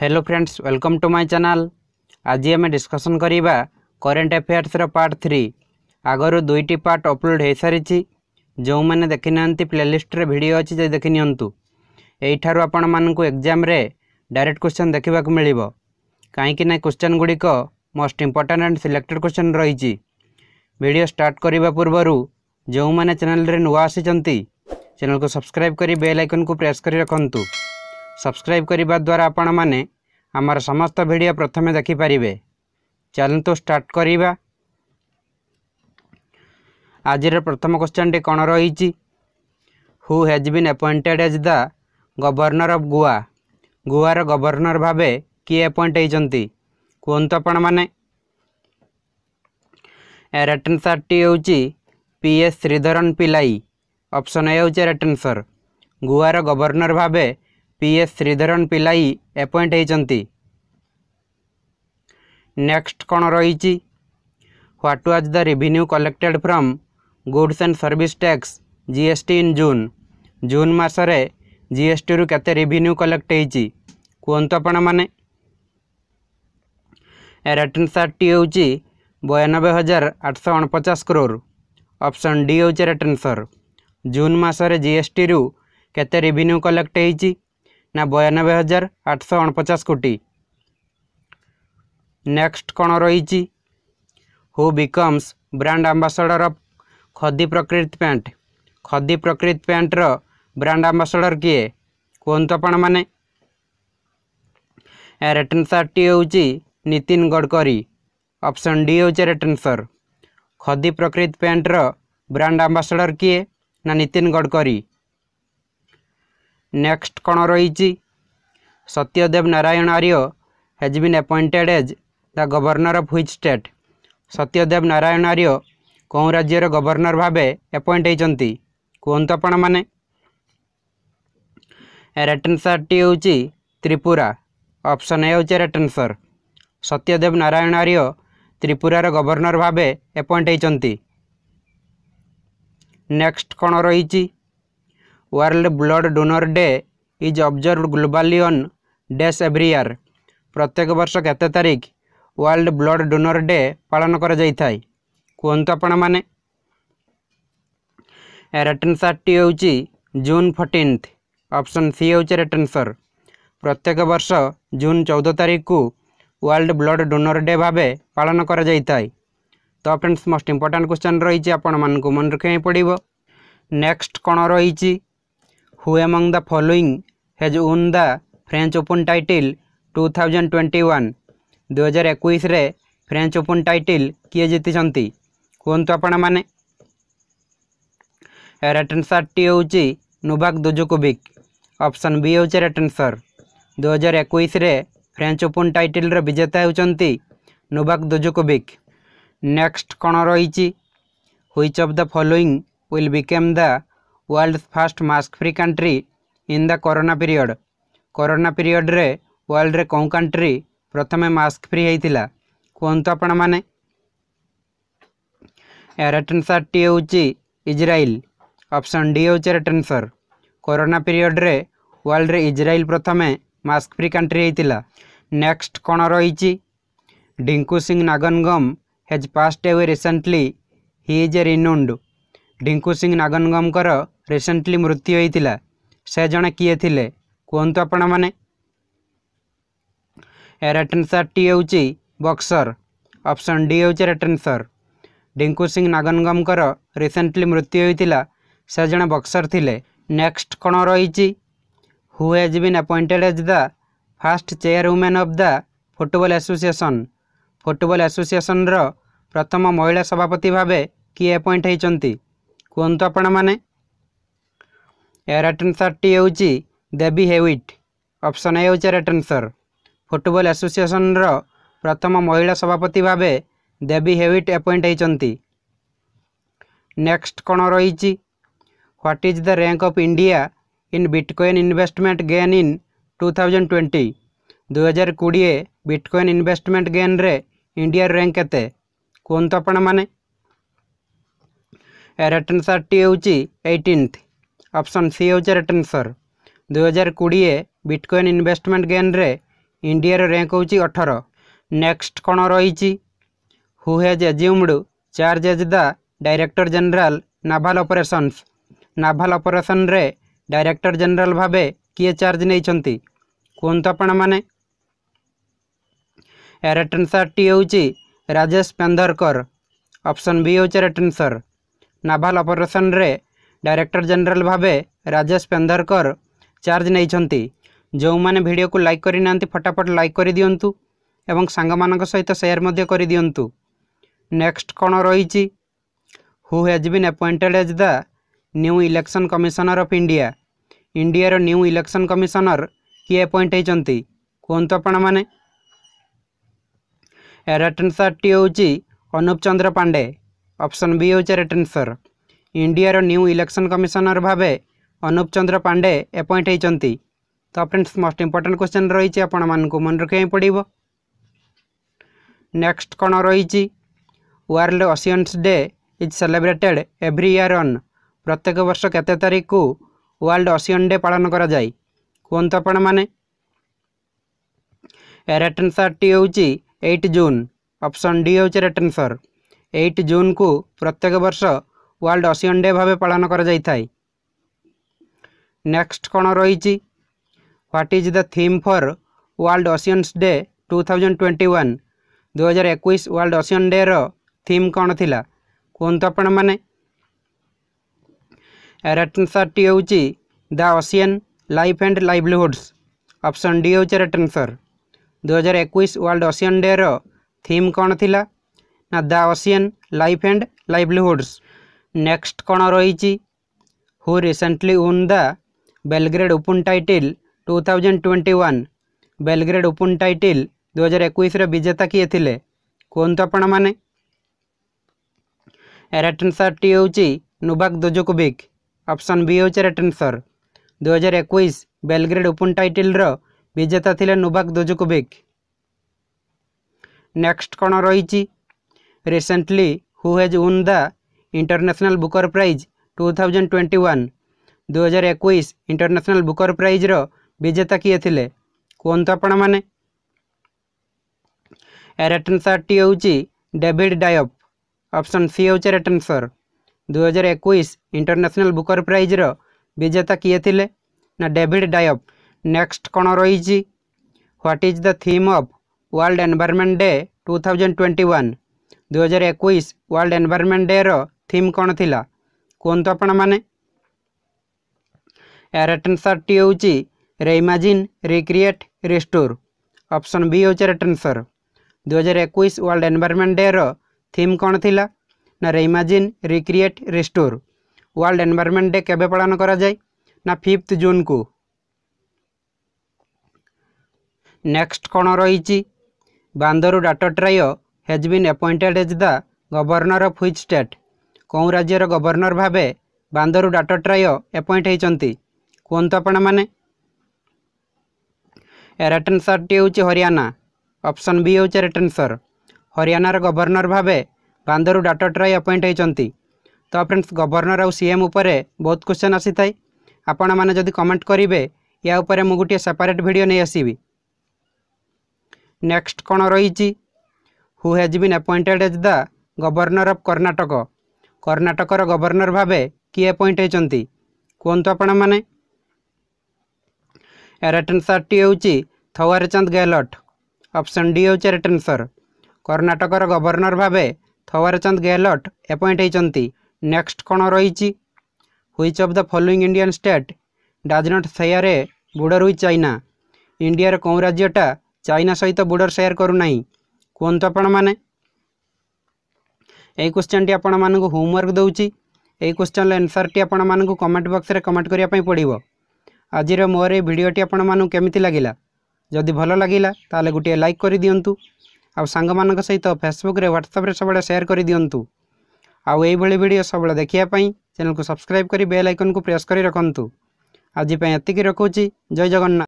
hello friends welcome to my channel आज आम discussion करवा करेन्ट अफेयर्सर पार्ट थ्री आगर दुईट पार्ट अपलोड हो सारी जो मैंने देखी ना प्लेलीस्ट्रे भिड अच्छी जी देखी निठार आपण मानक एक्जाम डायरेक्ट क्वेश्चन देखा मिल कहीं क्वेश्चन गुड़िक most important and selected question रही भिड स्टार्ट करने पूर्व जो मैंने चेल नुआ आसी चैनल को सब्सक्राइब कर बेल आइकन को प्रेस कर रखुदूँ ସବସ୍କ୍ରାଇବ୍ କରିବା ଦ୍ୱାରା ଆପଣମାନେ ଆମର ସମସ୍ତ ଭିଡ଼ିଓ ପ୍ରଥମେ ଦେଖିପାରିବେ ଚାଲନ୍ତୁ ଷ୍ଟାର୍ଟ କରିବା ଆଜିର ପ୍ରଥମ କ୍ୱେଶ୍ଚନ୍ଟି କ'ଣ ରହିଛି who has been appointed as the governor of Goa ଗୋଆର ଗଭର୍ଣ୍ଣର୍ ଭାବେ କିଏ ଆପଏଣ୍ଟ ହେଇଛନ୍ତି କୁହନ୍ତୁ ଆପଣମାନେ ଏହାର ଆଟେନ୍ସର୍ଟି ହେଉଛି P S Sreedharan Pillai option A ହେଉଛି ଏହାର ଆଟେନ୍ସର୍ ଗୋଆର ଗଭର୍ଣ୍ଣର୍ ଭାବେ ପିଏସ୍ ଶ୍ରୀଧରନ ପିଲାଇ ଆପଏଣ୍ଟ ହୋଇଛନ୍ତି ନେକ୍ସଟ କ'ଣ ରହିଛି what was the revenue collected from goods and service tax GST in June June ମାସରେ ଜିଏସ୍ଟିରୁ କେତେ ରେଭିନ୍ୟୁ କଲେକ୍ଟ ହୋଇଛି କୁହନ୍ତୁ ଆପଣମାନେ ରେଟିନ୍ ସାର୍ଟଟି ହେଉଛି ବୟାନବେ ହଜାର ଆଠଶହ ଅଣପଚାଶ କ୍ରୋର ଅପସନ୍ ଡି ହେଉଛି ରେଟ୍ ଆନ୍ସର୍ ଜୁନ୍ ମାସରେ ଜିଏସ୍ଟିରୁ କେତେ ରେଭିନ୍ୟୁ କଲେକ୍ଟ ହୋଇଛି ନା ବୟାନବେ ହଜାର ଆଠଶହ ଅଣପଚାଶ କୋଟି ନେକ୍ସଟ କ'ଣ ରହିଛି who becomes brand ambassador of Khadi Prakriti paint ଖଦି ପ୍ରକୃତି ପ୍ୟାଣ୍ଟର ବ୍ରାଣ୍ଡ ଆମ୍ବାସଡ଼ର କିଏ କୁହନ୍ତୁ ଆପଣମାନେ ଏହାର ଆନ୍ସର୍ଟି ହେଉଛି ନିତିନ ଗଡ଼କରୀ ଅପସନ୍ ଡି ହେଉଛି ଏହାର ଆନ୍ସର୍ ଖଦି ପ୍ରକୃତି ପ୍ୟାଣ୍ଟର ବ୍ରାଣ୍ଡ ଆମ୍ବାସଡ଼ର କିଏ ନା ନିତିନ ଗଡ଼କରୀ ନେକ୍ସଟ କ'ଣ ରହିଛି Satyadev Narayan Arya has been appointed as the governor of which state Satyadev Narayan Arya କେଉଁ ରାଜ୍ୟର ଗଭର୍ଣ୍ଣର ଭାବେ ଆପଏଣ୍ଟ ହେଇଛନ୍ତି କୁହନ୍ତୁ ଆପଣମାନେ ରାଇଟ୍ ଆନ୍ସର୍ଟି ହେଉଛି ତ୍ରିପୁରା ଅପସନ୍ ଏ ହେଉଛି ରାଇଟ୍ ଆନ୍ସର୍ ସତ୍ୟଦେବ ନାରାୟଣ ଆର୍ଯ୍ୟ ତ୍ରିପୁରାର ଗଭର୍ଣ୍ଣର ଭାବେ ଆପଏଣ୍ଟ ହେଇଛନ୍ତି ନେକ୍ସଟ କ'ଣ ରହିଛି world blood donor day is observed globally on days every year প্রত্যেক বর্ষ কেতে তারিখ ওয়ার্ল্ড ব্লড ডোনর ডে পালন করা যাইথাই କୁହନ୍ତୁ ଆପଣମାନେ ରାଇଟ୍ ଆନ୍ସର୍ଟି ହେଉଛି ଜୁନ୍ ଫର୍ଟିନ୍ଥ ଅପସନ୍ ସି ହେଉଛି ରାଇଟ୍ ଆନ୍ସର୍ ପ୍ରତ୍ୟେକ ବର୍ଷ ଜୁନ୍ ଚଉଦ ତାରିଖକୁ ୱାର୍ଲଡ଼ ବ୍ଲଡ଼ ଡୋନର ଡେ ଭାବେ ପାଳନ କରାଯାଇଥାଏ ତ ଫ୍ରେଣ୍ଡସ୍ ମୋଷ୍ଟ ଇମ୍ପୋର୍ଟାଣ୍ଟ କ୍ୱେଶ୍ଚନ୍ ରହିଛି ଆପଣମାନଙ୍କୁ ମନେ ରଖିବାକୁ ପଡ଼ିବ ନେକ୍ସଟ କ'ଣ ରହିଛି who among the following has won the French Open title 2021 हजार रे फ्रेंच ओपन टाइटल किए जीति कहतु आपण मैने रेटेनसर टी हो नुभाग दुजुकुबिक अपसन बी हूँ रेटेनसर दुई हजार एक फ्रेंच ओपन टाइटल विजेता होती होुभाग दुजुकुबिक नेक्स्ट कौन रही which of the following will became the world first mask free country in the corona period corona period रे वर्ल्ड रे कौन कंट्री प्रथम मास्क फ्री होता कहतु आपण मैंने यार टी हूँ इज्राइल ऑप्शन डी हूँ यार आंसर कोरोना पीरियड रे वर्ल्ड रे इज्राइल प्रथम मास्क फ्री कंट्री होता नेक्स्ट कौन रही Dingko Singh Ngangom has passed away recently he is a renowned Dingko Singh नागनगमकर ରିସେଣ୍ଟଲି ମୃତ୍ୟୁ ହୋଇଥିଲା ସେ ଜଣେ କିଏ ଥିଲେ କୁହନ୍ତୁ ଆପଣମାନେ ରେଟେନ୍ସର୍ ଟି ହେଉଛି ବକ୍ସର୍ ଅପସନ୍ ଡି ହେଉଛି ରେଟେନ୍ସର୍ ଡିଙ୍କୁ ସିଂ ନାଗନଗମଙ୍କର ରିସେଣ୍ଟଲି ମୃତ୍ୟୁ ହୋଇଥିଲା ସେ ଜଣେ ବକ୍ସର୍ ଥିଲେ ନେକ୍ସଟ୍ କ'ଣ ରହିଛି who has been appointed as the first chairwoman of the football association football ଆସୋସିଏସନ୍ର ପ୍ରଥମ ମହିଳା ସଭାପତି ଭାବେ କିଏ ଆପଏଣ୍ଟ ହୋଇଛନ୍ତି କୁହନ୍ତୁ ଆପଣମାନେ ଏହାର ରାଇଟ୍ ଆନ୍ସର୍ଟି ହେଉଛି ଦେବି ହେୱିଟ୍ ଅପସନ୍ ଏ ହେଉଛି ରାଇଟ୍ ଆନ୍ସର୍ ଫୁଟବଲ୍ ଆସୋସିଏସନ୍ର ପ୍ରଥମ ମହିଳା ସଭାପତି ଭାବେ ଦେବି ହେୱିଟ୍ ଆପଏଣ୍ଟ ହୋଇଛନ୍ତି ନେକ୍ସଟ କ'ଣ ରହିଛି what is the rank of India in bitcoin investment gain in two thousand twenty ଦୁଇହଜାର କୋଡ଼ିଏ ବିଟକଏନ୍ ଇନଭେଷ୍ଟମେଣ୍ଟ ଗେନ୍ରେ ଇଣ୍ଡିଆର ର୍ୟାଙ୍କ କେତେ କୁହନ୍ତୁ ଆପଣମାନେ ରାଇଟ୍ ଆନ୍ସର୍ଟି ହେଉଛି ଏଇଟିନ୍ଥ ଅପସନ୍ ସି ହେଉଛି ରେଟ୍ ଆନ୍ସର୍ ଦୁଇହଜାର କୋଡ଼ିଏ ବିଟକଏନ୍ ଇନଭେଷ୍ଟମେଣ୍ଟ ଗେନ୍ରେ ଇଣ୍ଡିଆର ର୍ୟାଙ୍କ ହେଉଛି ଅଠର ନେକ୍ସଟ କ'ଣ ରହିଛି who has assumed charge as the director general naval operations naval ଅପରେସନ୍ରେ ଡାଇରେକ୍ଟର ଜେନେରାଲ ଭାବେ କିଏ ଚାର୍ଜ ନେଇଛନ୍ତି କୁହନ୍ତୁ ଆପଣମାନେ ରେଟ୍ ଆନ୍ସର୍ଟି ହେଉଛି ରାଜେଶ ପେନ୍ଧରକର ଅପସନ୍ ବି ହେଉଛି ରେଟ୍ ଆନ୍ସର୍ ନାଭାଲ ଅପରେସନ୍ରେ ଡାଇରେକ୍ଟର ଜେନେରାଲ ଭାବେ ରାଜେଶ ପେନ୍ଧରକର ଚାର୍ଜ ନେଇଛନ୍ତି ଯେଉଁମାନେ ଭିଡ଼ିଓକୁ ଲାଇକ୍ କରିନାହାନ୍ତି ଫଟାଫଟ ଲାଇକ୍ କରିଦିଅନ୍ତୁ ଏବଂ ସାଙ୍ଗମାନଙ୍କ ସହିତ ସେୟାର ମଧ୍ୟ କରିଦିଅନ୍ତୁ ନେକ୍ସଟ କ'ଣ ରହିଛି who has been appointed as the new election commissioner of India ଇଣ୍ଡିଆର ନ୍ୟୁ ଇଲେକ୍ସନ୍ କମିଶନର କିଏ ଆପଏଣ୍ଟ ହେଇଛନ୍ତି କୁହନ୍ତୁ ଆପଣମାନେ ରେଟେନ୍ସରଟି ହେଉଛି ଅନୁପ ଚନ୍ଦ୍ର ପାଣ୍ଡେ ଅପସନ୍ ବି ହେଉଛି ରେଟେନ୍ସର ଇଣ୍ଡିଆର ନ୍ୟୁ ଇଲେକ୍ସନ୍ କମିଶନର ଭାବେ ଅନୁପ ଚନ୍ଦ୍ର ପାଣ୍ଡେ ଆପଏଣ୍ଟ ହୋଇଛନ୍ତି ତ ଫ୍ରେଣ୍ଡସ୍ ମୋଷ୍ଟ ଇମ୍ପୋର୍ଟାଣ୍ଟ କ୍ୱେଶ୍ଚନ୍ ରହିଛି ଆପଣମାନଙ୍କୁ ମନେ ରଖିବାକୁ ପଡ଼ିବ ନେକ୍ସଟ କ'ଣ ରହିଛି world oceans day is celebrated every year on ପ୍ରତ୍ୟେକ ବର୍ଷ କେତେ ତାରିଖକୁ ୱାର୍ଲଡ ଓସିଅନ୍ ଡେ ପାଳନ କରାଯାଏ କୁହନ୍ତୁ ଆପଣମାନେ ରେଟ୍ ଆନ୍ସର୍ଟି ହେଉଛି ଏଇଟ୍ ଜୁନ୍ ଅପସନ୍ ଡି ହେଉଛି ରେଟ୍ ଆନ୍ସର୍ ଏଇଟ୍ ଜୁନ୍କୁ ପ୍ରତ୍ୟେକ ବର୍ଷ ୱାର୍ଲଡ଼ ଅସିଆନ୍ ଡେ ଭାବେ ପାଳନ କରାଯାଇଥାଏ ନେକ୍ସଟ କ'ଣ ରହିଛି what is the theme for world oceans day two thousand twenty one ଦୁଇହଜାର ଏକୋଇଶ ୱାର୍ଲଡ ଅସିଆନ୍ ଡେର ଥିମ୍ କ'ଣ ଥିଲା କୁହନ୍ତୁ ଆପଣମାନେ ରାଇଟ୍ ଆନ୍ସର୍ଟି ହେଉଛି the ocean life and livelihoods option D ହେଉଛି ରାଇଟ୍ ଆନ୍ସର୍ ଦୁଇହଜାର ଏକୋଇଶ ୱାର୍ଲଡ ଅସିଆନ୍ ଡେର ଥିମ୍ କ'ଣ ଥିଲା ନା the ocean life and livelihoods next କ'ଣ ରହିଛି who recently won the Belgrade open title two thousand twenty one Belgrade open title ଦୁଇହଜାର ଏକୋଇଶର ବିଜେତା କିଏ ଥିଲେ କୁହନ୍ତୁ ଆପଣମାନେ ରାଇଟ୍ ଆନ୍ସର୍ଟି ହେଉଛି ନୋଭାକ ଦୋଜୋକୋବିକ୍ ଅପସନ୍ ବି ହେଉଛି ରାଇଟ୍ ଆନ୍ସର୍ ଦୁଇହଜାର ଏକୋଇଶ ବେଲଗ୍ରେଡ଼ ଓପନ୍ ଟାଇଟିଲ୍ର ବିଜେତା ଥିଲେ ନୋଭାକ ଦୋଜୋକୋବିକ୍ ନେକ୍ସଟ କ'ଣ ରହିଛି recently who has won the international Booker prize two thousand twenty one ଦୁଇହଜାର ଏକୋଇଶ ଇଣ୍ଟରନ୍ୟାସନାଲ୍ ବୁକର ପ୍ରାଇଜ୍ର ବିଜେତା କିଏ ଥିଲେ କୁହନ୍ତୁ ଆପଣମାନେ ଏହାର ଆନ୍ସର୍ଟି ହେଉଛି ଡେଭିଡ୍ ଡାୟଫ୍ ଅପସନ୍ ସି ହେଉଛି ଏହାର ଆନ୍ସର୍ ଦୁଇହଜାର ଏକୋଇଶ ଇଣ୍ଟରନ୍ୟାସନାଲ୍ ବୁକର ପ୍ରାଇଜ୍ର ବିଜେତା କିଏ ଥିଲେ ନା ଡେଭିଡ୍ ଡାୟଫ୍ ନେକ୍ସଟ କ'ଣ ରହିଛି what is the theme of world environment day two thousand twenty one ଦୁଇହଜାର ଏକୋଇଶ ୱାର୍ଲଡ ଏନ୍ଭାରମେଣ୍ଟ ଡେର ଥିମ୍ କ'ଣ ଥିଲା କୁହନ୍ତୁ ଆପଣମାନେ ରିଟର୍ନ ସାର୍ଟଟି ହେଉଛି reimagine recreate restore option B ହେଉଛି ରିଟର୍ନ ସର୍ ଦୁଇହଜାର ଏକୋଇଶ ୱାର୍ଲଡ ଏନ୍ଭାରମେଣ୍ଟ ଡେର ଥିମ୍ କ'ଣ ଥିଲା ନା reimagine recreate restore world environment day କେବେ ପାଳନ କରାଯାଏ ନା ଫିଫ୍ଥ ଜୁନ୍କୁ ନେକ୍ସଟ କ'ଣ ରହିଛି Bandaru Dattatreya has been appointed as the governor of which state କେଉଁ ରାଜ୍ୟର ଗଭର୍ଣ୍ଣର ଭାବେ ବାନ୍ଦରୁ ଡାଟଟ୍ରାୟ ଆପଏଣ୍ଟ ହୋଇଛନ୍ତି କୁହନ୍ତୁ ଆପଣମାନେ ରେଟେନ୍ସର୍ଟି ହେଉଛି ହରିୟାଣା ଅପସନ୍ ବି ହେଉଛି ରେଟେନ୍ସର୍ ହରିୟାନାର ଗଭର୍ଣ୍ଣର ଭାବେ ବାନ୍ଦରୁ ଡାଟଟ୍ରାଏ ଆପଏଣ୍ଟ ହୋଇଛନ୍ତି ତ ଫ୍ରେଣ୍ଡସ୍ ଗଭର୍ଣ୍ଣର ଆଉ ସିଏମ୍ ଉପରେ ବହୁତ କ୍ୱେଶ୍ଚନ୍ ଆସିଥାଏ ଆପଣମାନେ ଯଦି କମେଣ୍ଟ କରିବେ ୟା ଉପରେ ମୁଁ ଗୋଟିଏ ସେପାରେଟ୍ ଭିଡ଼ିଓ ନେଇ ଆସିବି ନେକ୍ସଟ କ'ଣ ରହିଛି who has been appointed as the governor of Karnataka କର୍ଣ୍ଣାଟକର ଗଭର୍ଣ୍ଣର ଭାବେ କିଏ ଆପଏଣ୍ଟ ହୋଇଛନ୍ତି କୁହନ୍ତୁ ଆପଣମାନେ ଏହାର ଆନ୍ସର୍ଟି ହେଉଛି ଥୱାର ଚାନ୍ଦ ଗେହଲଟ ଅପସନ୍ ଡି ହେଉଛି ଏହାର ଆନ୍ସର୍ କର୍ଣ୍ଣାଟକର ଗଭର୍ଣ୍ଣର ଭାବେ ଥୱାର ଚାନ୍ଦ ଗେହଲଟ ଆପଏଣ୍ଟ ହୋଇଛନ୍ତି ନେକ୍ସଟ କ'ଣ ରହିଛି which of the following Indian state does not share a border with China ଇଣ୍ଡିଆର କେଉଁ ରାଜ୍ୟଟା ଚାଇନା ସହିତ ବୋର୍ଡ଼ର ସେୟାର କରୁନାହିଁ କୁହନ୍ତୁ ଆପଣମାନେ এই কোশ্চেনটি ଆପଣମାନଙ୍କୁ ହୋମୱାର୍କ ଦେଉଛି এই କୋଶ୍ଚେନର ଆନ୍ସରଟି ଆପଣମାନଙ୍କୁ କମେଣ୍ଟ ବକ୍ସରେ କମେଣ୍ଟ କରିବା ପାଇଁ ପଡ଼ିବ ଆଜିର ମୋର ଏ ଭିଡ଼ିଓଟି ଆପଣମାନଙ୍କୁ କେମିତି ଲାଗିଲା ଯଦି ଭଲ ଲାଗିଲା ତାହେଲେ ଗୋଟିଏ ଲାଇକ୍ କରିଦିଅନ୍ତୁ ଆଉ ସାଙ୍ଗମାନଙ୍କ ସହିତ ଫେସବୁକ୍ରେ ହ୍ୱାଟ୍ସଆପ୍ରେ ସବୁବେଳେ ସେୟାର କରିଦିଅନ୍ତୁ ଆଉ ଏଇଭଳି ଭିଡ଼ିଓ ସବୁବେଳେ ଦେଖିବା ପାଇଁ ଚ୍ୟାନେଲକୁ ସବସ୍କ୍ରାଇବ୍ କରି ବେଲ୍ ଆଇକନ୍କୁ ପ୍ରେସ୍ କରି ରଖନ୍ତୁ ଆଜି ପାଇଁ ଏତିକି ରଖୁଛି ଜୟ ଜଗନ୍ନାଥ